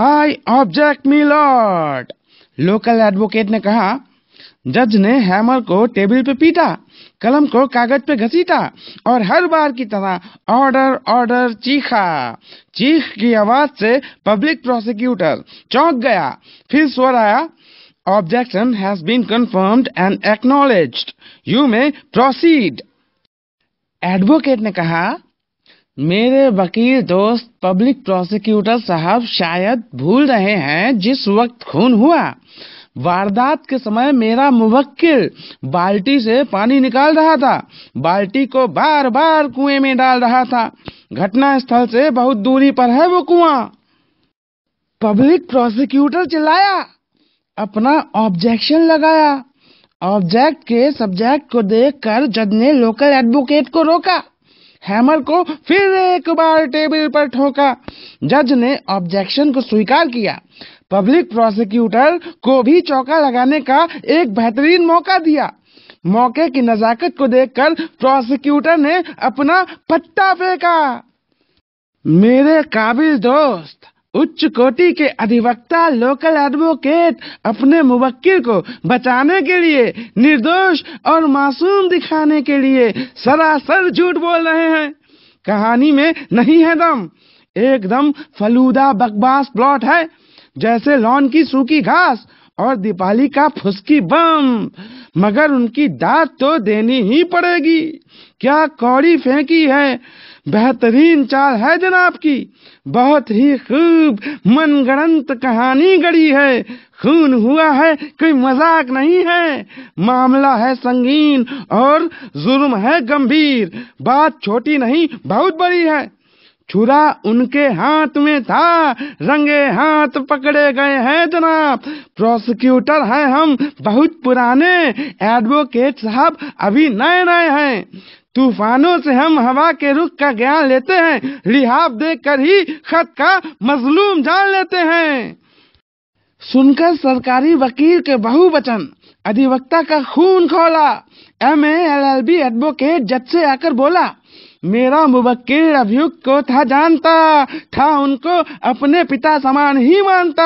आई object me lord local advocate ने कहा जज ने हैमर को टेबल पे पीटा कलम को कागज पे घसीटा और हर बार की तरह ऑर्डर ऑर्डर चीखा चीख की आवाज से पब्लिक प्रोसिक्यूटर चौंक गया फिर स्वर आया objection has been confirmed and acknowledge you may proceed advocate ने कहा मेरे वकील दोस्त पब्लिक प्रोसिक्यूटर साहब शायद भूल रहे हैं जिस वक्त खून हुआ वारदात के समय मेरा मुवक्किल बाल्टी से पानी निकाल रहा था बाल्टी को बार बार कुएं में डाल रहा था घटना स्थल से बहुत दूरी पर है वो कुआं पब्लिक प्रोसिक्यूटर चिल्लाया अपना ऑब्जेक्शन लगाया ऑब्जेक्ट के सब्जेक्ट को देखकर जज ने लोकल एडवोकेट को रोका हैमर को फिर एक बार टेबल पर ठोका जज ने ऑब्जेक्शन को स्वीकार किया पब्लिक प्रोसिक्यूटर को भी चौका लगाने का एक बेहतरीन मौका दिया मौके की नजाकत को देखकर प्रोसिक्यूटर ने अपना पत्ता फेंका मेरे काबिल दोस्त उच्च कोटि के अधिवक्ता लोकल एडवोकेट अपने मुवक्किल को बचाने के लिए निर्दोष और मासूम दिखाने के लिए सरासर झूठ बोल रहे हैं कहानी में नहीं है दम एकदम फलूदा बकवास प्लॉट है जैसे लॉन की सूखी घास और दीपाली का फुसकी बम मगर उनकी दाद तो देनी ही पड़ेगी क्या कौड़ी फेंकी है बेहतरीन चाल है जनाब की बहुत ही खूब मनगणंत कहानी गड़ी है खून हुआ है कोई मजाक नहीं है मामला है संगीन और जुर्म है गंभीर बात छोटी नहीं बहुत बड़ी है छुरा उनके हाथ में था रंगे हाथ पकड़े गए हैं जनाब प्रोसिक्यूटर हैं हम बहुत पुराने एडवोकेट साहब अभी नए नए हैं तूफानों से हम हवा के रुख का ज्ञान लेते हैं लिहाब देकर ही खत का मजलूम जान लेते हैं सुनकर सरकारी वकील के बहुवचन अधिवक्ता का खून खोला M L L B advocate जज से आकर बोला मेरा मुबक्किल अभियुक्त को था जानता था उनको अपने पिता समान ही मानता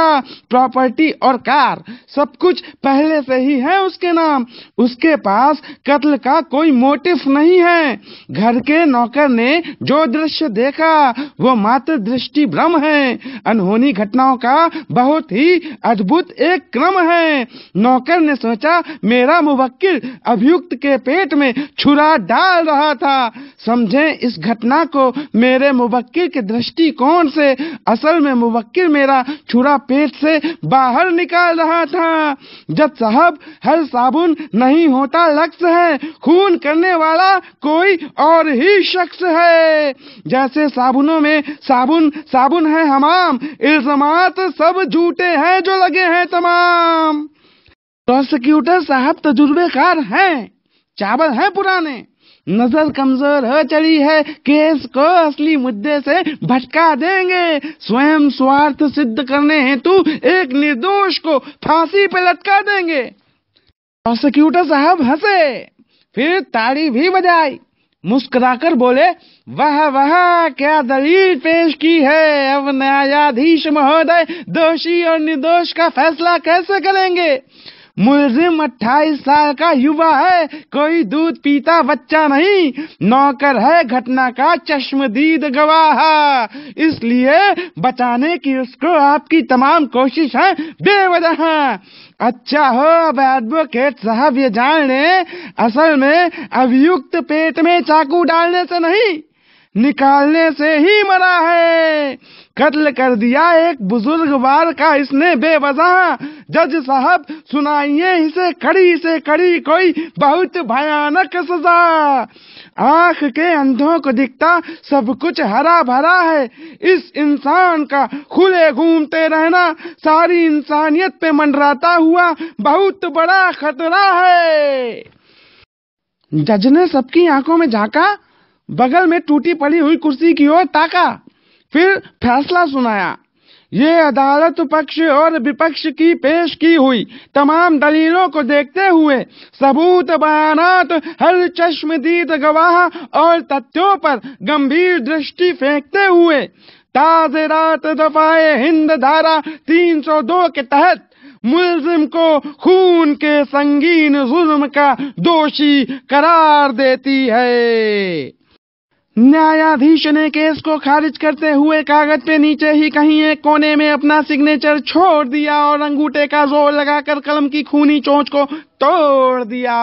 प्रॉपर्टी और कार सब कुछ पहले से ही है उसके नाम उसके पास कत्ल का कोई मोटिव नहीं है घर के नौकर ने जो दृश्य देखा वो मात्र दृष्टि भ्रम है अनहोनी घटनाओं का बहुत ही अद्भुत एक क्रम है नौकर ने सोचा मेरा मुबक्किल अभियुक्त के पेट में छुरा डाल रहा था समझे मैं इस घटना को मेरे मुबक्किर के दृष्टिकोण से असल में मुबक्किर मेरा छुरा पेट से बाहर निकाल रहा था जब साहब हर साबुन नहीं होता लक्ष है खून करने वाला कोई और ही शख्स है जैसे साबुनों में साबुन साबुन है हमाम इल्जामात सब झूठे हैं जो लगे हैं तमाम प्रोसिक्यूटर साहब तजुर्बेकार हैं चावल हैं पुराने नजर कमजोर हो चली है केस को असली मुद्दे से भटका देंगे स्वयं स्वार्थ सिद्ध करने हेतु एक निर्दोष को फांसी पे लटका देंगे प्रोसिक्यूटर साहब हंसे फिर ताड़ी भी बजाई मुस्कुराकर बोले वह वह क्या दलील पेश की है अब न्यायाधीश महोदय दोषी और निर्दोष का फैसला कैसे करेंगे मुलजिम अट्ठाईस साल का युवा है कोई दूध पीता बच्चा नहीं नौकर है घटना का चश्मदीद गवाह इसलिए बचाने की उसको आपकी तमाम कोशिश है बेवजह अच्छा हो अब एडवोकेट साहब ये जान ले असल में अभियुक्त पेट में चाकू डालने से नहीं निकालने से ही मरा है कत्ल कर दिया एक बुजुर्ग बार का इसने बेबजा जज साहब सुनाइए इसे कड़ी से कड़ी कोई बहुत भयानक सजा आंख के अंधों को दिखता सब कुछ हरा भरा है इस इंसान का खुले घूमते रहना सारी इंसानियत पे मंडराता हुआ बहुत बड़ा खतरा है जज ने सबकी आंखों में झांका बगल में टूटी पड़ी हुई कुर्सी की ओर ताका फिर फैसला सुनाया ये अदालत पक्ष और विपक्ष की पेश की हुई तमाम दलीलों को देखते हुए सबूत बयानात हर चश्मदीद गवाह और तथ्यों पर गंभीर दृष्टि फेंकते हुए रात दफाए हिंद धारा 302 के तहत मुलजिम को खून के संगीन जुल्म का दोषी करार देती है न्यायाधीश ने केस को खारिज करते हुए कागज पे नीचे ही कहीं एक कोने में अपना सिग्नेचर छोड़ दिया और अंगूठे का जोर लगाकर कलम की खूनी चोंच को तोड़ दिया